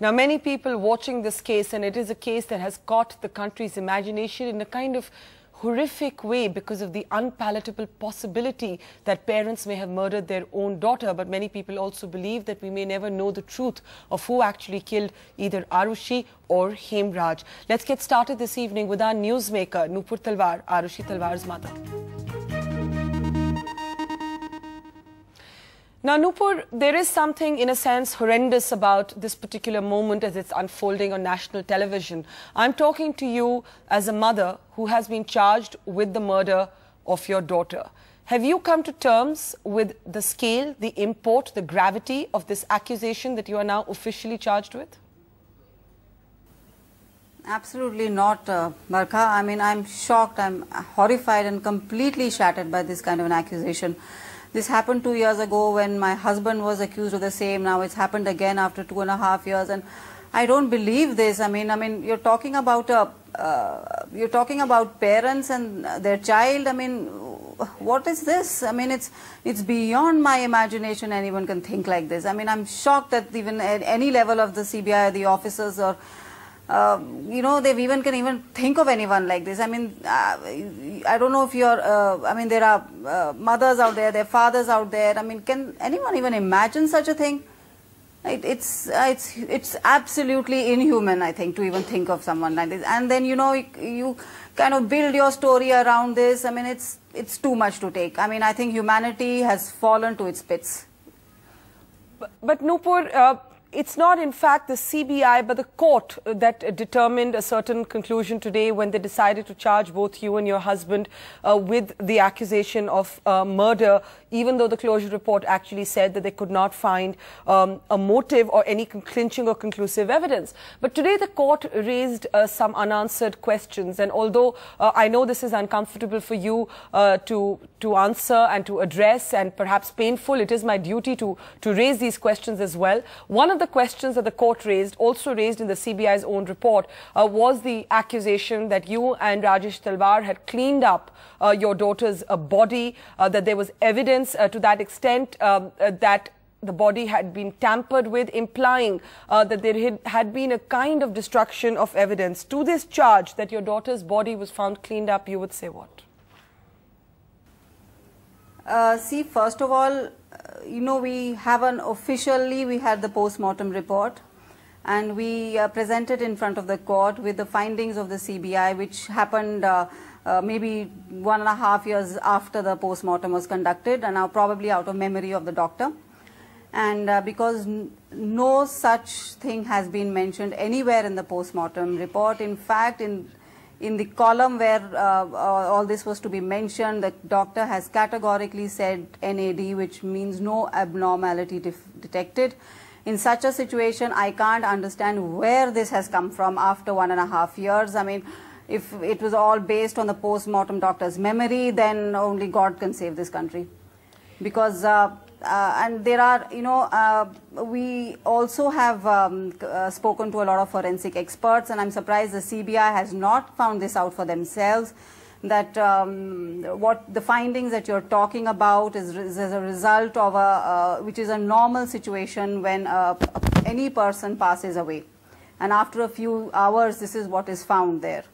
Now, many people watching this case, and it is a case that has caught the country's imagination in a kind of horrific way because of the unpalatable possibility that parents may have murdered their own daughter. But many people also believe that we may never know the truth of who actually killed either Arushi or Hemraj. Let's get started this evening with our newsmaker, Nupur Talwar, Arushi Talwar's mother. Now, Nupur, there is something, in a sense, horrendous about this particular moment as it's unfolding on national television. I'm talking to you as a mother who has been charged with the murder of your daughter. Have you come to terms with the scale, the import, the gravity of this accusation that you are now officially charged with? Absolutely not, uh, I mean, I'm shocked, I'm horrified and completely shattered by this kind of an accusation. This happened two years ago when my husband was accused of the same. Now it's happened again after two and a half years, and I don't believe this. I mean, I mean, you're talking about a, uh, you're talking about parents and their child. I mean, what is this? I mean, it's it's beyond my imagination. Anyone can think like this. I mean, I'm shocked that even at any level of the CBI, the officers or uh, you know, they even can even think of anyone like this. I mean, uh, I don't know if you're, uh, I mean, there are uh, mothers out there, there are fathers out there. I mean, can anyone even imagine such a thing? It, it's it's it's absolutely inhuman, I think, to even think of someone like this. And then you know you, you kind of build your story around this. I mean, it's it's too much to take. I mean, I think humanity has fallen to its pits. But, but Nupur, uh, it's not, in fact, the CBI, but the court that determined a certain conclusion today when they decided to charge both you and your husband uh, with the accusation of uh, murder, even though the closure report actually said that they could not find um, a motive or any clinching or conclusive evidence. But today the court raised uh, some unanswered questions, and although uh, I know this is uncomfortable for you uh, to to answer and to address, and perhaps painful, it is my duty to to raise these questions as well. One of the the questions that the court raised, also raised in the CBI's own report, uh, was the accusation that you and Rajesh Talwar had cleaned up uh, your daughter's uh, body, uh, that there was evidence uh, to that extent um, uh, that the body had been tampered with, implying uh, that there had, had, been a kind of destruction of evidence. To this charge that your daughter's body was found cleaned up, you would say what? Uh, see, first of all, you know, we have an officially we had the post-mortem report and we uh, presented in front of the court with the findings of the CBI which happened uh, uh, maybe one and a half years after the post-mortem was conducted and now probably out of memory of the doctor and uh, because no such thing has been mentioned anywhere in the post-mortem report in fact in in the column where uh, uh, all this was to be mentioned, the doctor has categorically said NAD, which means no abnormality detected. In such a situation, I can't understand where this has come from after one and a half years. I mean, if it was all based on the post-mortem doctor's memory, then only God can save this country because uh, uh, and there are, you know, uh, we also have um, spoken to a lot of forensic experts, and I'm surprised the CBI has not found this out for themselves that um, what the findings that you're talking about is, is as a result of a, uh, which is a normal situation when uh, any person passes away. And after a few hours, this is what is found there.